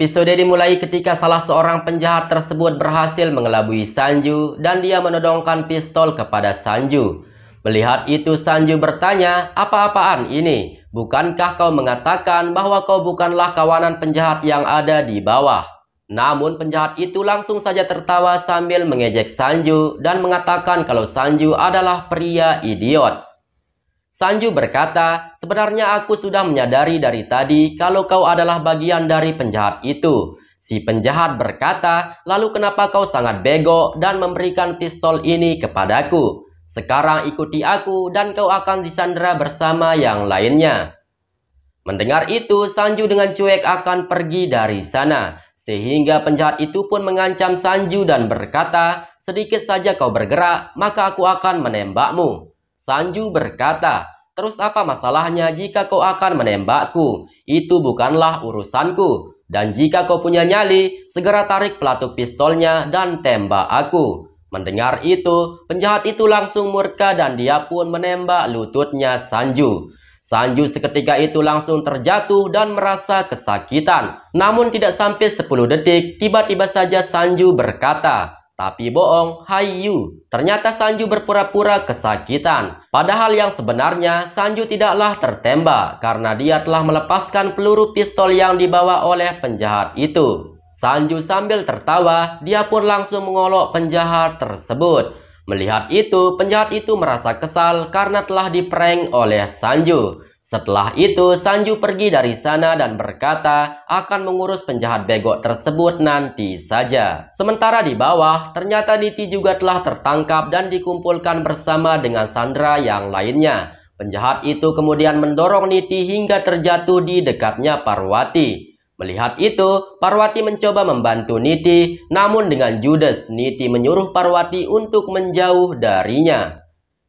Episode dimulai ketika salah seorang penjahat tersebut berhasil mengelabui Sanju dan dia menodongkan pistol kepada Sanju. Melihat itu Sanju bertanya, apa-apaan ini? Bukankah kau mengatakan bahwa kau bukanlah kawanan penjahat yang ada di bawah? Namun penjahat itu langsung saja tertawa sambil mengejek Sanju dan mengatakan kalau Sanju adalah pria idiot. Sanju berkata, sebenarnya aku sudah menyadari dari tadi kalau kau adalah bagian dari penjahat itu. Si penjahat berkata, lalu kenapa kau sangat bego dan memberikan pistol ini kepadaku? Sekarang ikuti aku dan kau akan disandera bersama yang lainnya. Mendengar itu, Sanju dengan cuek akan pergi dari sana. Sehingga penjahat itu pun mengancam Sanju dan berkata, sedikit saja kau bergerak, maka aku akan menembakmu. Sanju berkata, Terus apa masalahnya jika kau akan menembakku? Itu bukanlah urusanku. Dan jika kau punya nyali, segera tarik pelatuk pistolnya dan tembak aku. Mendengar itu, penjahat itu langsung murka dan dia pun menembak lututnya Sanju. Sanju seketika itu langsung terjatuh dan merasa kesakitan. Namun tidak sampai 10 detik, tiba-tiba saja Sanju berkata, tapi bohong, Haiyu. Ternyata Sanju berpura-pura kesakitan. Padahal yang sebenarnya Sanju tidaklah tertembak karena dia telah melepaskan peluru pistol yang dibawa oleh penjahat itu. Sanju sambil tertawa, dia pun langsung mengolok penjahat tersebut. Melihat itu, penjahat itu merasa kesal karena telah diprank oleh Sanju. Setelah itu, Sanju pergi dari sana dan berkata akan mengurus penjahat begok tersebut nanti saja. Sementara di bawah, ternyata Niti juga telah tertangkap dan dikumpulkan bersama dengan Sandra yang lainnya. Penjahat itu kemudian mendorong Niti hingga terjatuh di dekatnya Parwati. Melihat itu, Parwati mencoba membantu Niti, namun dengan judes, Niti menyuruh Parwati untuk menjauh darinya.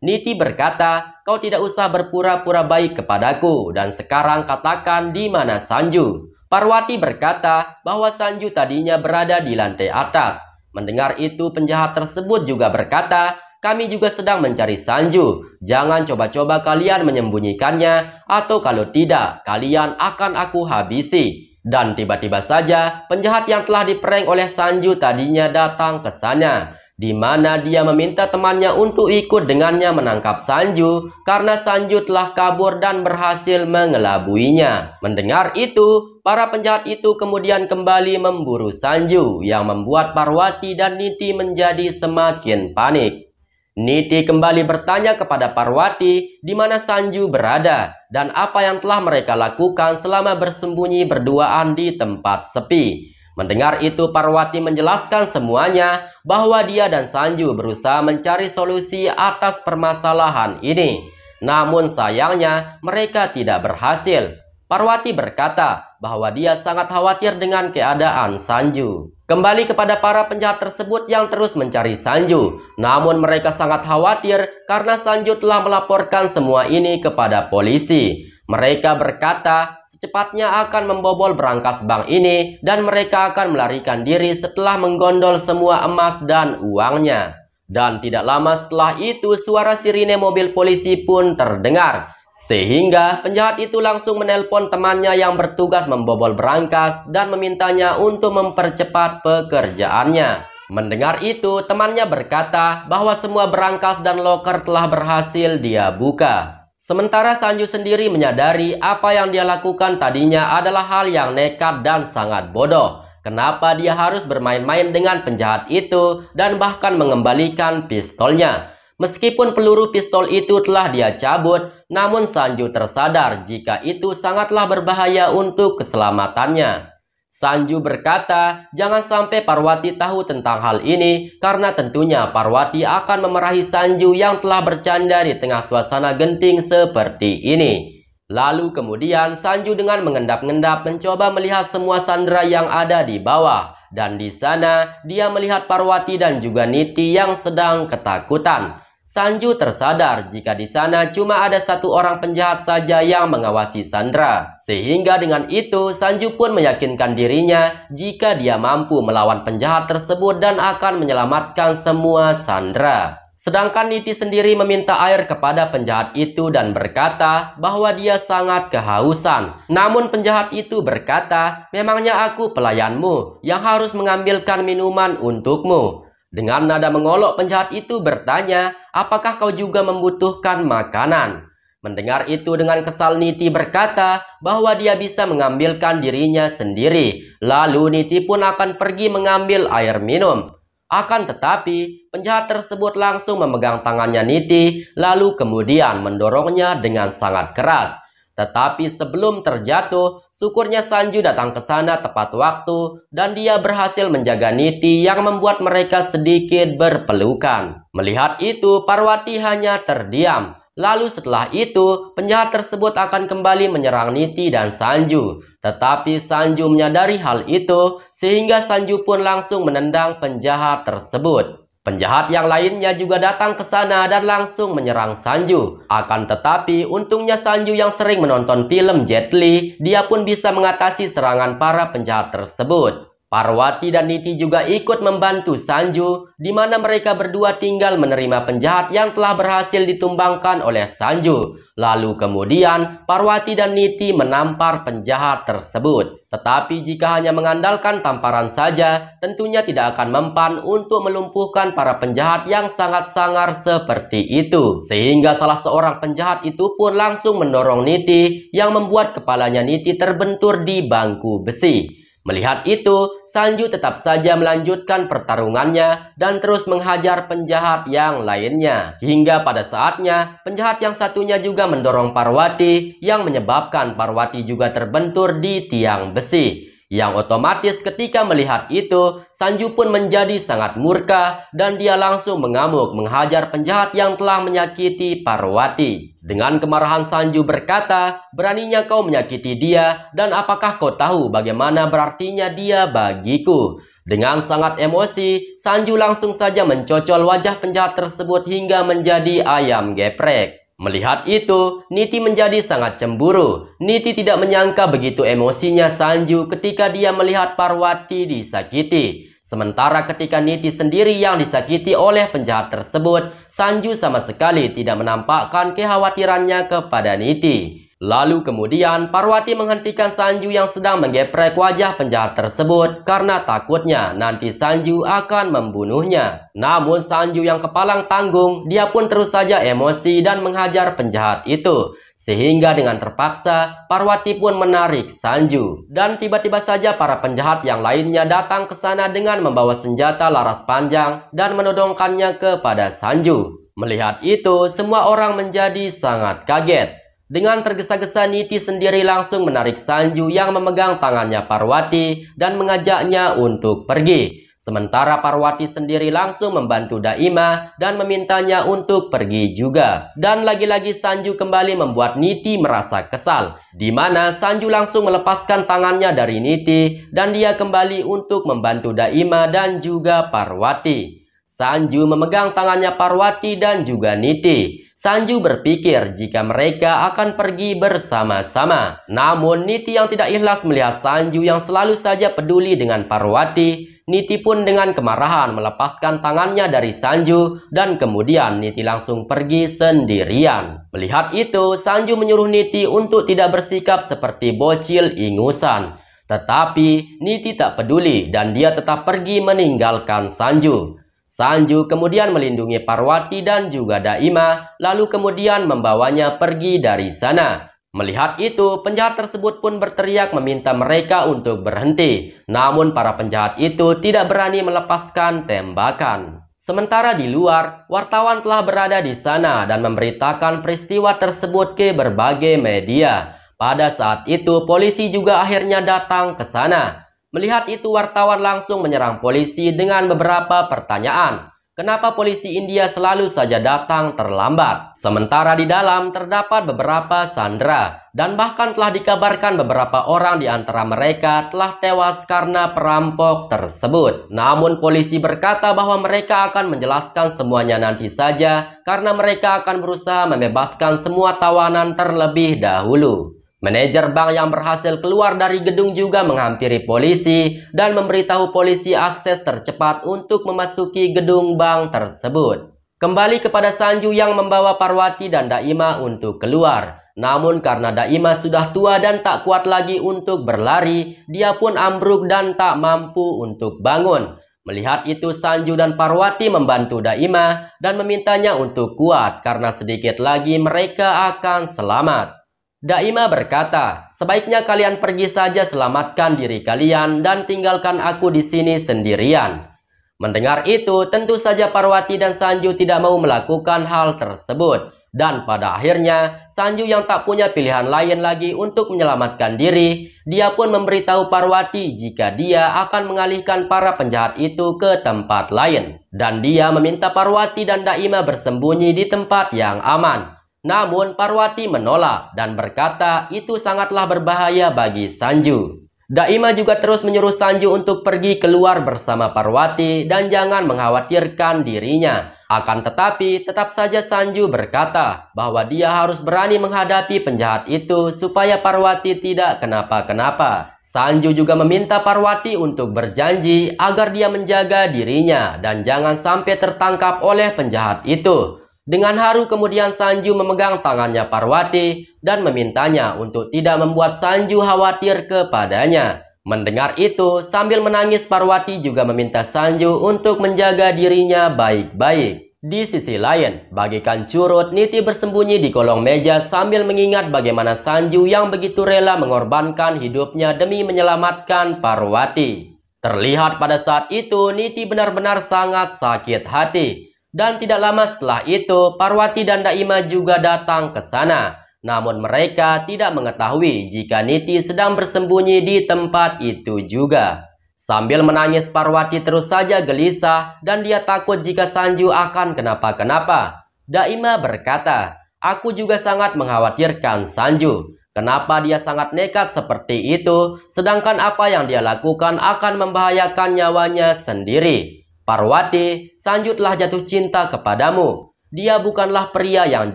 Niti berkata kau tidak usah berpura-pura baik kepadaku, dan sekarang katakan di mana Sanju. Parwati berkata bahwa Sanju tadinya berada di lantai atas. Mendengar itu penjahat tersebut juga berkata, kami juga sedang mencari Sanju. Jangan coba-coba kalian menyembunyikannya, atau kalau tidak, kalian akan aku habisi. Dan tiba-tiba saja, penjahat yang telah diperang oleh Sanju tadinya datang ke sana di mana dia meminta temannya untuk ikut dengannya menangkap Sanju karena Sanju telah kabur dan berhasil mengelabuinya. Mendengar itu, para penjahat itu kemudian kembali memburu Sanju yang membuat Parwati dan Niti menjadi semakin panik. Niti kembali bertanya kepada Parwati di mana Sanju berada dan apa yang telah mereka lakukan selama bersembunyi berduaan di tempat sepi. Mendengar itu Parwati menjelaskan semuanya bahwa dia dan Sanju berusaha mencari solusi atas permasalahan ini. Namun sayangnya mereka tidak berhasil. Parwati berkata bahwa dia sangat khawatir dengan keadaan Sanju. Kembali kepada para penjahat tersebut yang terus mencari Sanju. Namun mereka sangat khawatir karena Sanju telah melaporkan semua ini kepada polisi. Mereka berkata secepatnya akan membobol berangkas bank ini dan mereka akan melarikan diri setelah menggondol semua emas dan uangnya. Dan tidak lama setelah itu suara sirine mobil polisi pun terdengar. Sehingga penjahat itu langsung menelpon temannya yang bertugas membobol berangkas dan memintanya untuk mempercepat pekerjaannya. Mendengar itu, temannya berkata bahwa semua berangkas dan loker telah berhasil dia buka. Sementara Sanju sendiri menyadari apa yang dia lakukan tadinya adalah hal yang nekat dan sangat bodoh. Kenapa dia harus bermain-main dengan penjahat itu dan bahkan mengembalikan pistolnya. Meskipun peluru pistol itu telah dia cabut, namun Sanju tersadar jika itu sangatlah berbahaya untuk keselamatannya. Sanju berkata, jangan sampai Parwati tahu tentang hal ini karena tentunya Parwati akan memerahi Sanju yang telah bercanda di tengah suasana genting seperti ini. Lalu kemudian Sanju dengan mengendap-endap mencoba melihat semua sandera yang ada di bawah. Dan di sana dia melihat Parwati dan juga Niti yang sedang ketakutan. Sanju tersadar jika di sana cuma ada satu orang penjahat saja yang mengawasi Sandra. Sehingga dengan itu, Sanju pun meyakinkan dirinya jika dia mampu melawan penjahat tersebut dan akan menyelamatkan semua Sandra. Sedangkan Niti sendiri meminta air kepada penjahat itu dan berkata bahwa dia sangat kehausan. Namun penjahat itu berkata, memangnya aku pelayanmu yang harus mengambilkan minuman untukmu. Dengan nada mengolok penjahat itu bertanya, apakah kau juga membutuhkan makanan? Mendengar itu dengan kesal Niti berkata bahwa dia bisa mengambilkan dirinya sendiri. Lalu Niti pun akan pergi mengambil air minum. Akan tetapi, penjahat tersebut langsung memegang tangannya Niti, lalu kemudian mendorongnya dengan sangat keras. Tetapi sebelum terjatuh, syukurnya Sanju datang ke sana tepat waktu dan dia berhasil menjaga Niti yang membuat mereka sedikit berpelukan. Melihat itu, Parwati hanya terdiam. Lalu setelah itu, penjahat tersebut akan kembali menyerang Niti dan Sanju. Tetapi Sanju menyadari hal itu, sehingga Sanju pun langsung menendang penjahat tersebut. Penjahat yang lainnya juga datang ke sana dan langsung menyerang Sanju. Akan tetapi, untungnya Sanju yang sering menonton film Jet Li, dia pun bisa mengatasi serangan para penjahat tersebut. Parwati dan Niti juga ikut membantu Sanju, di mana mereka berdua tinggal menerima penjahat yang telah berhasil ditumbangkan oleh Sanju. Lalu kemudian, Parwati dan Niti menampar penjahat tersebut. Tetapi jika hanya mengandalkan tamparan saja, tentunya tidak akan mempan untuk melumpuhkan para penjahat yang sangat sangar seperti itu. Sehingga salah seorang penjahat itu pun langsung mendorong Niti, yang membuat kepalanya Niti terbentur di bangku besi. Melihat itu, Sanju tetap saja melanjutkan pertarungannya dan terus menghajar penjahat yang lainnya. Hingga pada saatnya, penjahat yang satunya juga mendorong Parwati yang menyebabkan Parwati juga terbentur di tiang besi yang otomatis ketika melihat itu, Sanju pun menjadi sangat murka dan dia langsung mengamuk menghajar penjahat yang telah menyakiti Parwati. Dengan kemarahan Sanju berkata, beraninya kau menyakiti dia dan apakah kau tahu bagaimana berartinya dia bagiku? Dengan sangat emosi, Sanju langsung saja mencocol wajah penjahat tersebut hingga menjadi ayam geprek. Melihat itu, Niti menjadi sangat cemburu. Niti tidak menyangka begitu emosinya Sanju ketika dia melihat Parwati disakiti. Sementara ketika Niti sendiri yang disakiti oleh penjahat tersebut, Sanju sama sekali tidak menampakkan kekhawatirannya kepada Niti. Lalu kemudian Parwati menghentikan Sanju yang sedang menggeprek wajah penjahat tersebut karena takutnya nanti Sanju akan membunuhnya. Namun Sanju yang kepalang tanggung, dia pun terus saja emosi dan menghajar penjahat itu. Sehingga dengan terpaksa, Parwati pun menarik Sanju. Dan tiba-tiba saja para penjahat yang lainnya datang ke sana dengan membawa senjata laras panjang dan menodongkannya kepada Sanju. Melihat itu, semua orang menjadi sangat kaget. Dengan tergesa-gesa Niti sendiri langsung menarik Sanju yang memegang tangannya Parwati dan mengajaknya untuk pergi. Sementara Parwati sendiri langsung membantu Daima dan memintanya untuk pergi juga. Dan lagi-lagi Sanju kembali membuat Niti merasa kesal. Di mana Sanju langsung melepaskan tangannya dari Niti dan dia kembali untuk membantu Daima dan juga Parwati. Sanju memegang tangannya Parwati dan juga Niti. Sanju berpikir jika mereka akan pergi bersama-sama. Namun Niti yang tidak ikhlas melihat Sanju yang selalu saja peduli dengan Parwati. Niti pun dengan kemarahan melepaskan tangannya dari Sanju dan kemudian Niti langsung pergi sendirian. Melihat itu, Sanju menyuruh Niti untuk tidak bersikap seperti bocil ingusan. Tetapi Niti tak peduli dan dia tetap pergi meninggalkan Sanju. Sanju kemudian melindungi Parwati dan juga Daima, lalu kemudian membawanya pergi dari sana. Melihat itu, penjahat tersebut pun berteriak meminta mereka untuk berhenti. Namun para penjahat itu tidak berani melepaskan tembakan. Sementara di luar, wartawan telah berada di sana dan memberitakan peristiwa tersebut ke berbagai media. Pada saat itu, polisi juga akhirnya datang ke sana. Melihat itu wartawan langsung menyerang polisi dengan beberapa pertanyaan. Kenapa polisi India selalu saja datang terlambat? Sementara di dalam terdapat beberapa sandera dan bahkan telah dikabarkan beberapa orang di antara mereka telah tewas karena perampok tersebut. Namun polisi berkata bahwa mereka akan menjelaskan semuanya nanti saja karena mereka akan berusaha membebaskan semua tawanan terlebih dahulu. Manajer bank yang berhasil keluar dari gedung juga menghampiri polisi dan memberitahu polisi akses tercepat untuk memasuki gedung bank tersebut. Kembali kepada Sanju yang membawa Parwati dan Daima untuk keluar. Namun karena Daima sudah tua dan tak kuat lagi untuk berlari, dia pun ambruk dan tak mampu untuk bangun. Melihat itu Sanju dan Parwati membantu Daima dan memintanya untuk kuat karena sedikit lagi mereka akan selamat. Daima berkata, "Sebaiknya kalian pergi saja, selamatkan diri kalian, dan tinggalkan aku di sini sendirian." Mendengar itu, tentu saja Parwati dan Sanju tidak mau melakukan hal tersebut, dan pada akhirnya Sanju yang tak punya pilihan lain lagi untuk menyelamatkan diri, dia pun memberitahu Parwati jika dia akan mengalihkan para penjahat itu ke tempat lain, dan dia meminta Parwati dan Daima bersembunyi di tempat yang aman. Namun Parwati menolak dan berkata itu sangatlah berbahaya bagi Sanju. Daima juga terus menyuruh Sanju untuk pergi keluar bersama Parwati dan jangan mengkhawatirkan dirinya. Akan tetapi, tetap saja Sanju berkata bahwa dia harus berani menghadapi penjahat itu supaya Parwati tidak kenapa-kenapa. Sanju juga meminta Parwati untuk berjanji agar dia menjaga dirinya dan jangan sampai tertangkap oleh penjahat itu. Dengan haru kemudian Sanju memegang tangannya Parwati dan memintanya untuk tidak membuat Sanju khawatir kepadanya. Mendengar itu, sambil menangis Parwati juga meminta Sanju untuk menjaga dirinya baik-baik. Di sisi lain, bagikan curut, Niti bersembunyi di kolong meja sambil mengingat bagaimana Sanju yang begitu rela mengorbankan hidupnya demi menyelamatkan Parwati. Terlihat pada saat itu, Niti benar-benar sangat sakit hati dan tidak lama setelah itu, Parwati dan Daima juga datang ke sana. Namun mereka tidak mengetahui jika Niti sedang bersembunyi di tempat itu juga. Sambil menangis Parwati terus saja gelisah dan dia takut jika Sanju akan kenapa-kenapa. Daima berkata, aku juga sangat mengkhawatirkan Sanju. Kenapa dia sangat nekat seperti itu, sedangkan apa yang dia lakukan akan membahayakan nyawanya sendiri. Parwati, sanjutlah jatuh cinta kepadamu. Dia bukanlah pria yang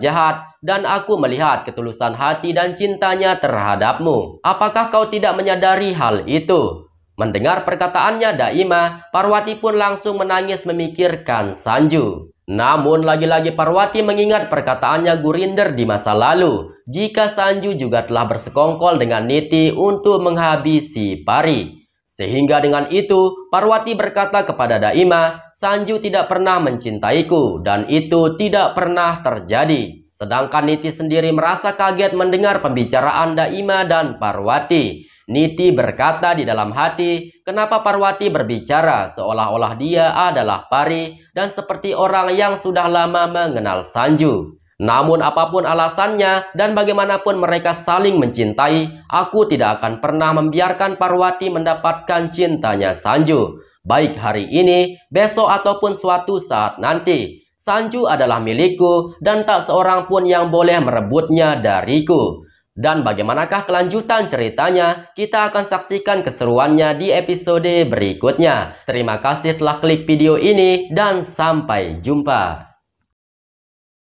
jahat, dan aku melihat ketulusan hati dan cintanya terhadapmu. Apakah kau tidak menyadari hal itu? Mendengar perkataannya Daima, Parwati pun langsung menangis memikirkan Sanju. Namun lagi-lagi Parwati mengingat perkataannya Gurinder di masa lalu, jika Sanju juga telah bersekongkol dengan Niti untuk menghabisi Pari. Sehingga dengan itu, Parwati berkata kepada Daima, Sanju tidak pernah mencintaiku dan itu tidak pernah terjadi. Sedangkan Niti sendiri merasa kaget mendengar pembicaraan Daima dan Parwati. Niti berkata di dalam hati, kenapa Parwati berbicara seolah-olah dia adalah Pari dan seperti orang yang sudah lama mengenal Sanju. Namun apapun alasannya dan bagaimanapun mereka saling mencintai, aku tidak akan pernah membiarkan Parwati mendapatkan cintanya Sanju. Baik hari ini, besok ataupun suatu saat nanti. Sanju adalah milikku dan tak seorang pun yang boleh merebutnya dariku. Dan bagaimanakah kelanjutan ceritanya? Kita akan saksikan keseruannya di episode berikutnya. Terima kasih telah klik video ini dan sampai jumpa.